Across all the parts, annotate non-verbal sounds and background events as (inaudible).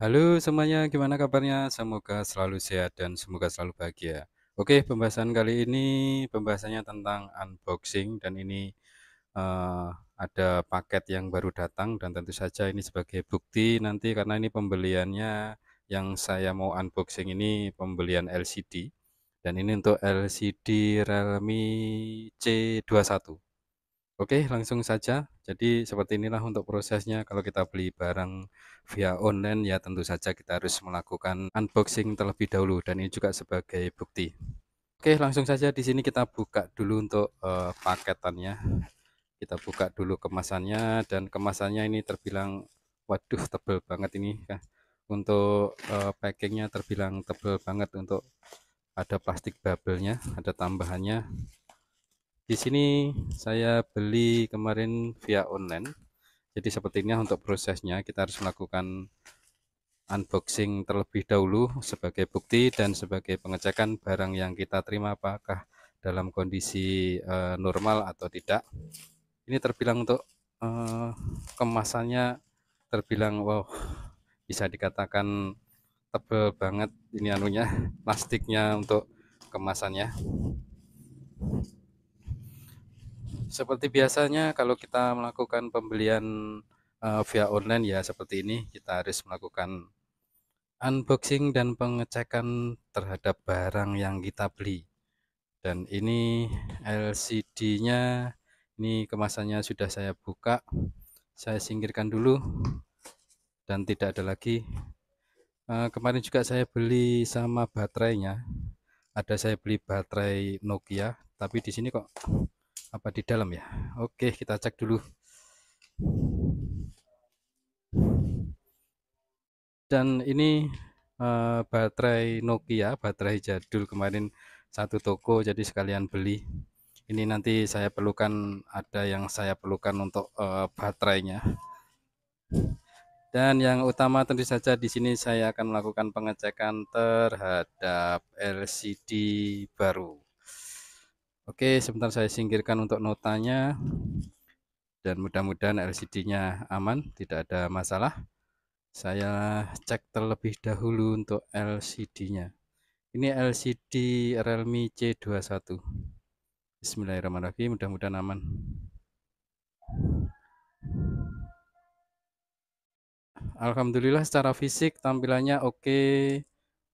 Halo semuanya, gimana kabarnya? Semoga selalu sehat dan semoga selalu bahagia. Oke, pembahasan kali ini pembahasannya tentang unboxing dan ini uh, ada paket yang baru datang dan tentu saja ini sebagai bukti nanti karena ini pembeliannya yang saya mau unboxing ini pembelian LCD dan ini untuk LCD Realme C21. Oke, langsung saja. Jadi seperti inilah untuk prosesnya kalau kita beli barang via online ya tentu saja kita harus melakukan unboxing terlebih dahulu dan ini juga sebagai bukti. Oke, langsung saja di sini kita buka dulu untuk uh, paketannya. Kita buka dulu kemasannya dan kemasannya ini terbilang waduh tebel banget ini ya. Untuk uh, packingnya terbilang tebel banget untuk ada plastik bubble-nya, ada tambahannya di sini saya beli kemarin via online jadi seperti ini untuk prosesnya kita harus melakukan unboxing terlebih dahulu sebagai bukti dan sebagai pengecekan barang yang kita terima apakah dalam kondisi uh, normal atau tidak ini terbilang untuk uh, kemasannya terbilang wow bisa dikatakan tebel banget ini anunya (laughs) plastiknya untuk kemasannya seperti biasanya kalau kita melakukan pembelian uh, via online ya seperti ini kita harus melakukan unboxing dan pengecekan terhadap barang yang kita beli. Dan ini LCD-nya ini kemasannya sudah saya buka. Saya singkirkan dulu dan tidak ada lagi. Uh, kemarin juga saya beli sama baterainya. Ada saya beli baterai Nokia, tapi di sini kok apa di dalam ya oke kita cek dulu dan ini uh, baterai Nokia baterai jadul kemarin satu toko jadi sekalian beli ini nanti saya perlukan ada yang saya perlukan untuk uh, baterainya dan yang utama tentu saja di sini saya akan melakukan pengecekan terhadap LCD baru Oke, sebentar saya singkirkan untuk notanya. Dan mudah-mudahan LCD-nya aman, tidak ada masalah. Saya cek terlebih dahulu untuk LCD-nya. Ini LCD Realme C21. Bismillahirrahmanirrahim, mudah-mudahan aman. Alhamdulillah secara fisik tampilannya oke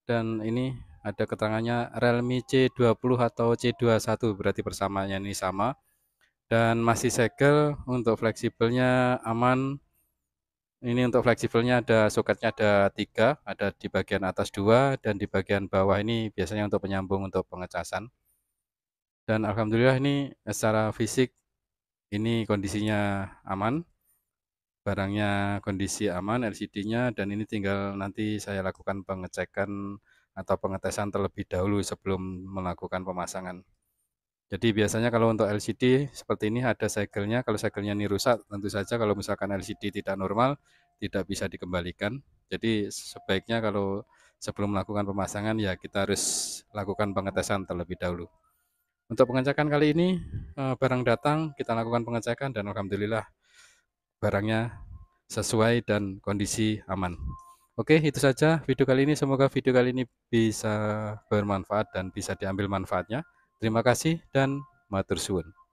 dan ini ada keterangannya Realme C20 atau C21 berarti bersamanya ini sama dan masih segel untuk fleksibelnya aman ini untuk fleksibelnya ada soketnya ada tiga ada di bagian atas dua dan di bagian bawah ini biasanya untuk penyambung untuk pengecasan dan Alhamdulillah ini secara fisik ini kondisinya aman barangnya kondisi aman LCD nya dan ini tinggal nanti saya lakukan pengecekan atau pengetesan terlebih dahulu sebelum melakukan pemasangan. Jadi biasanya kalau untuk LCD seperti ini ada segelnya, kalau segelnya ini rusak tentu saja kalau misalkan LCD tidak normal tidak bisa dikembalikan. Jadi sebaiknya kalau sebelum melakukan pemasangan ya kita harus lakukan pengetesan terlebih dahulu. Untuk pengecekan kali ini eh, barang datang kita lakukan pengecekan dan alhamdulillah barangnya sesuai dan kondisi aman. Oke, itu saja video kali ini. Semoga video kali ini bisa bermanfaat dan bisa diambil manfaatnya. Terima kasih dan matur suwun.